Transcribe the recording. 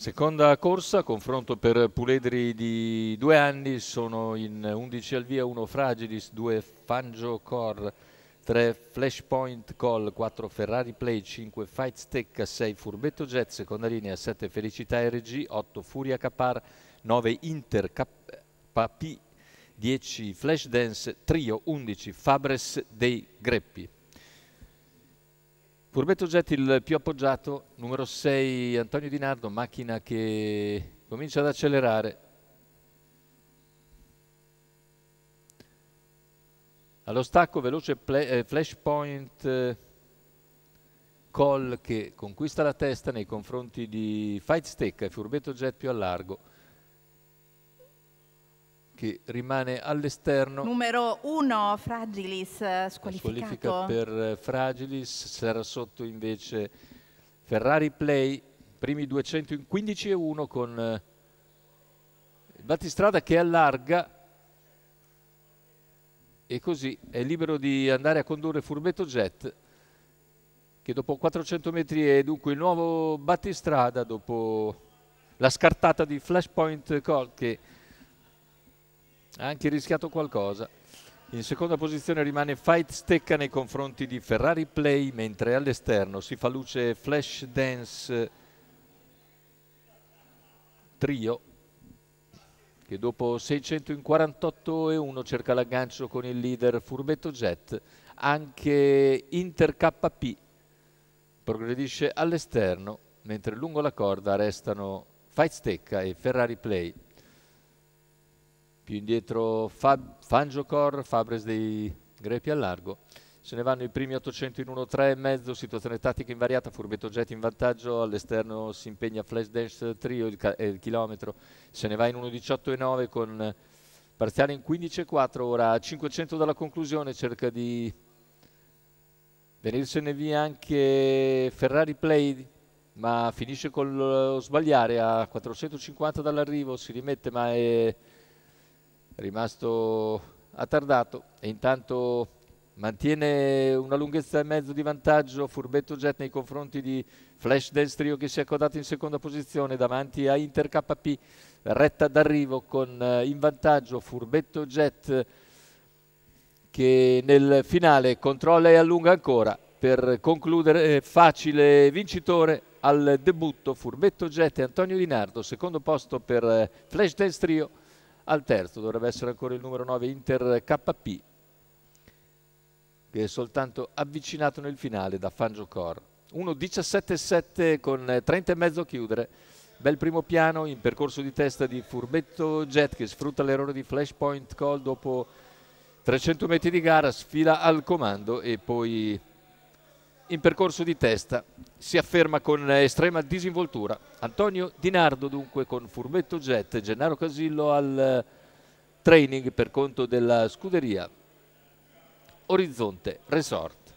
Seconda corsa, confronto per puledri di due anni, sono in 11 al via, 1 Fragilis, 2 Fangio Core, 3 Flashpoint Call, 4 Ferrari Play, 5 Fight Stecca, 6 Furbetto Jet, seconda linea 7 Felicità RG, 8 Furia Capar, 9 Inter Papi, 10 Flashdance Trio 11 Fabres dei Greppi. Furbetto Oggetti il più appoggiato, numero 6 Antonio Di Nardo, macchina che comincia ad accelerare. Allo stacco veloce eh, flashpoint eh, Call che conquista la testa nei confronti di Fight Stecca e Furbetto Jet più a largo che rimane all'esterno. Numero 1 Fragilis eh, squalificato. Squalifica per eh, Fragilis, sarà sotto invece Ferrari Play, primi 200 in 15 e 1 con il eh, Battistrada che allarga e così è libero di andare a condurre Furbetto Jet che dopo 400 metri è dunque il nuovo battistrada dopo la scartata di Flashpoint Call che ha anche rischiato qualcosa. In seconda posizione rimane Fight Stecca nei confronti di Ferrari Play, mentre all'esterno si fa luce Flash Dance Trio, che dopo 600 in 48 e 1 cerca l'aggancio con il leader Furbetto Jet. Anche Inter KP progredisce all'esterno, mentre lungo la corda restano Fight Stecca e Ferrari Play più indietro Fab Fangiocor, Fabres dei Grepi al largo. Se ne vanno i primi 800 in 1-3,5, situazione tattica invariata, Furbetto Jet in vantaggio, all'esterno si impegna Flash Dance Trio, il, il chilometro se ne va in 1-18,9 con parziale in 15,4, ora a 500 dalla conclusione cerca di venirsene via anche Ferrari Play, ma finisce col sbagliare a 450 dall'arrivo, si rimette ma è rimasto attardato e intanto mantiene una lunghezza e mezzo di vantaggio Furbetto Jet nei confronti di Flash del Strio che si è accodato in seconda posizione davanti a Inter KP retta d'arrivo con eh, in vantaggio Furbetto Jet che nel finale controlla e allunga ancora per concludere eh, facile vincitore al debutto Furbetto Jet e Antonio Di Nardo secondo posto per eh, Flash del Trio al terzo dovrebbe essere ancora il numero 9 Inter KP che è soltanto avvicinato nel finale da Fangiocor 1-17-7 con 30 e mezzo a chiudere bel primo piano in percorso di testa di Furbetto Jet che sfrutta l'errore di flashpoint call dopo 300 metri di gara sfila al comando e poi in percorso di testa si afferma con eh, estrema disinvoltura. Antonio Dinardo dunque con Furbetto Jet, Gennaro Casillo al eh, training per conto della scuderia Orizzonte Resort.